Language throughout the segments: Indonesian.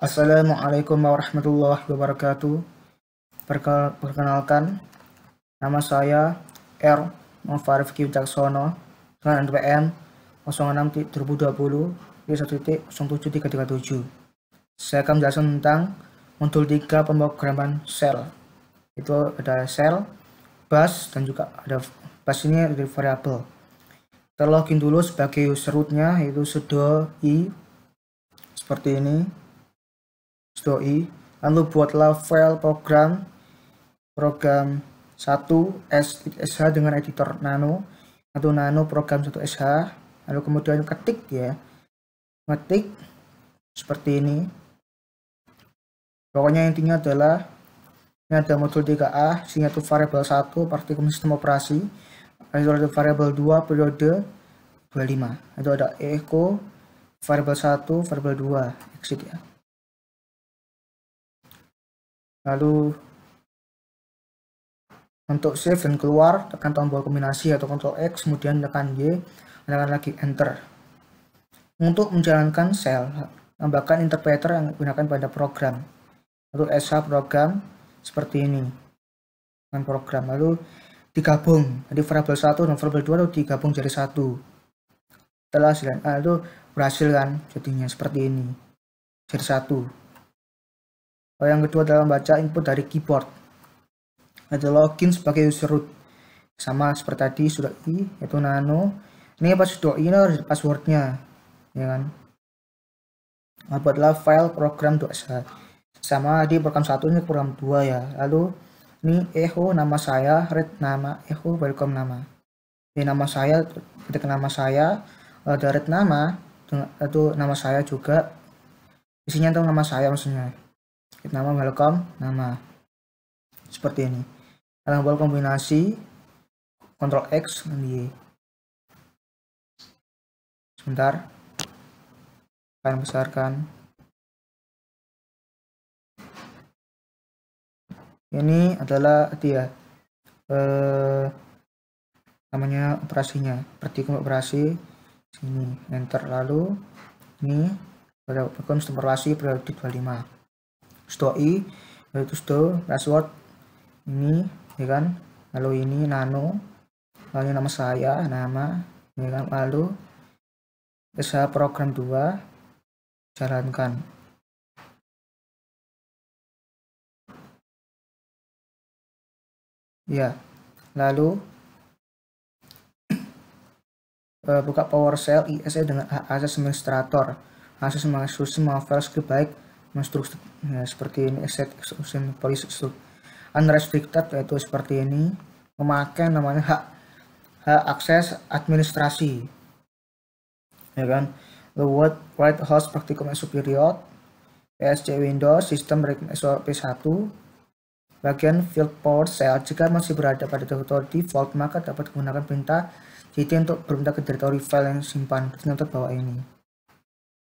Assalamualaikum warahmatullahi wabarakatuh. Perkenalkan, nama saya R. Mufarif Q. Jaksono, dengan NPM 06 2020 1.07337. Saya akan menjelaskan tentang modul 3 pemrograman sel. Itu ada sel, bus, dan juga ada bus ini dari variabel. Kita login dulu sebagai user rootnya, yaitu sudo i seperti ini doi lalu buatlah file program program 1 sh dengan editor nano atau nano program 1 sh lalu kemudian ketik ya ketik seperti ini pokoknya intinya adalah ini ada modul 3A sehingga itu variabel 1 partikum sistem operasi itu ada variabel 2 periode 25 itu ada echo variabel 1 variabel 2 exit ya lalu untuk save dan keluar tekan tombol kombinasi atau Ctrl X kemudian tekan Y tekan lagi enter untuk menjalankan cell tambahkan interpreter yang digunakan pada program lalu SH program seperti ini dengan program lalu digabung jadi variable 1 dan variable 2 lalu digabung jadi satu setelah hasilnya ah, itu berhasil kan jadinya seperti ini jadi satu Oh, yang kedua adalah membaca input dari keyboard ada login sebagai user root sama seperti tadi sudah i yaitu nano ini pas sudah i harus passwordnya ya kan lalu nah, adalah file program 21 sama di program satu ini program 2 ya lalu ini echo nama saya red nama echo welcome nama ini nama saya ketika nama saya ada red nama itu nama saya juga isinya itu nama saya maksudnya nama welcome nama seperti ini adalah kombinasi kontrol X dan Y sebentar akan besarkan ini adalah dia eh, namanya operasinya seperti operasi sini enter lalu ini pada operasi periode 25 store i itu store password ini ya kan lalu ini nano lalu nama saya nama ya kan lalu bisa program 2 jalankan ya lalu eh, buka PowerShell ISA e dengan hak administrator akses mengakses malware script baik menstruksi ya, eh, seperti ini set exclusion policy unrestricted yaitu seperti ini memakai namanya hak hak akses administrasi ya kan the word right house practicum superior PSC Windows sistem P1 bagian field port cell ya, jika masih berada pada teritori default maka dapat menggunakan perintah GT untuk berpindah ke teritori file yang simpan contoh bawah ini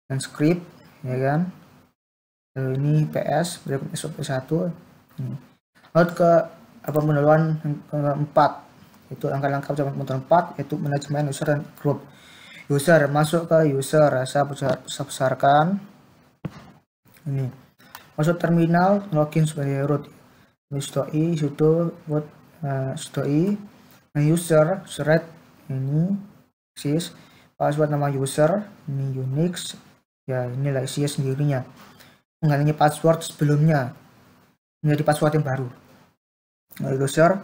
dan script ya kan Eh, ini PS berarti SOP satu. Hmm. Lalu ke apa pendahuluan empat itu angka lengkap pencapaian motor empat itu manajemen user dan grup user masuk ke user saya besar, saksarkan besarkan ini masuk terminal login sebagai root stoi sudo root uh, i nah, user thread ini sis password nama user ini unix ya ini inilah isinya sendirinya mengganti password sebelumnya menjadi password yang baru. Nah, user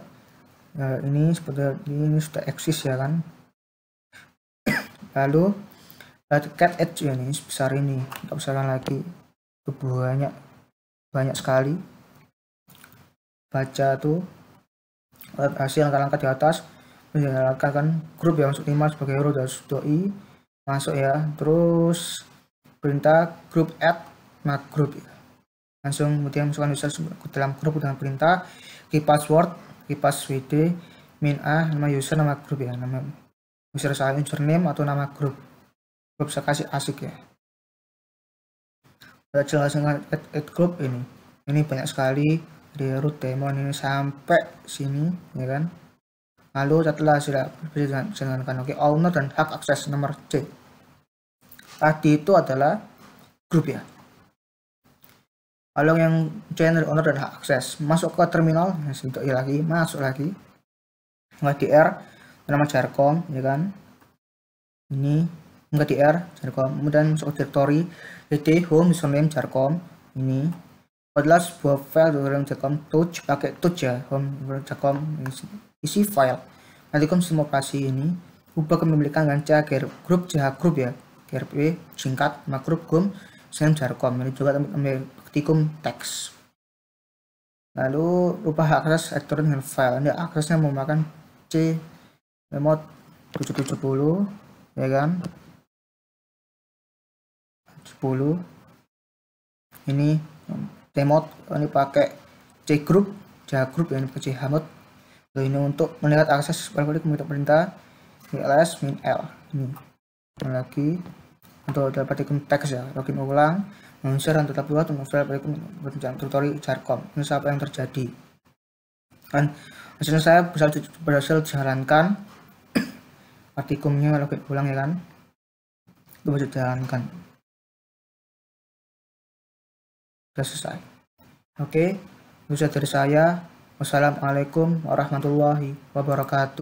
nah, ini seperti ini sudah eksis ya kan. Lalu eh, cat edge ya, ini sebesar ini, nggak usah lagi itu banyak banyak sekali baca tuh hasil langkah-langkah di atas menjalankan kan grup yang masuk lima sebagai hero dan i masuk ya terus perintah grup add nama grup langsung kemudian masukkan user ke dalam grup dengan perintah key password key wd min a nama user nama grup ya nama user saya username atau nama grup grup saya kasih asik ya kita jelaskan add, add group ini ini banyak sekali di root daemon ini sampai sini ya kan lalu setelah sudah kan oke owner dan hak akses nomor C tadi itu adalah grup ya kalau yang channel owner dan hak akses masuk ke terminal untuk ya, lagi masuk lagi nggak r, nama jarkom ya kan ini nggak di r, jarkom kemudian masuk ke directory dd home username jarkom ini adalah sebuah file dari jarkom touch pakai touch ya home jarkom isi, isi file nanti kom semua operasi ini ubah kepemilikan ganca grup jh ya. grup ya grp singkat makrup grup Senin kan Jarkom ini juga tempat ambil praktikum teks lalu lupa akses editor dengan file ini aksesnya menggunakan C remote 770 ya kan 10 ini temot ini pakai C group C group yang pakai C hamut lalu ini untuk melihat akses balik-balik pemerintah perintah LS min L ini lagi untuk dapat teks ya login ulang mengunser dan tetap buat mengunser berjalan tutorial jarkom ini apa yang terjadi kan hasilnya saya bisa berhasil jalankan artikumnya login ulang ya kan itu bisa dijalankan sudah selesai oke bisa dari saya wassalamualaikum warahmatullahi wabarakatuh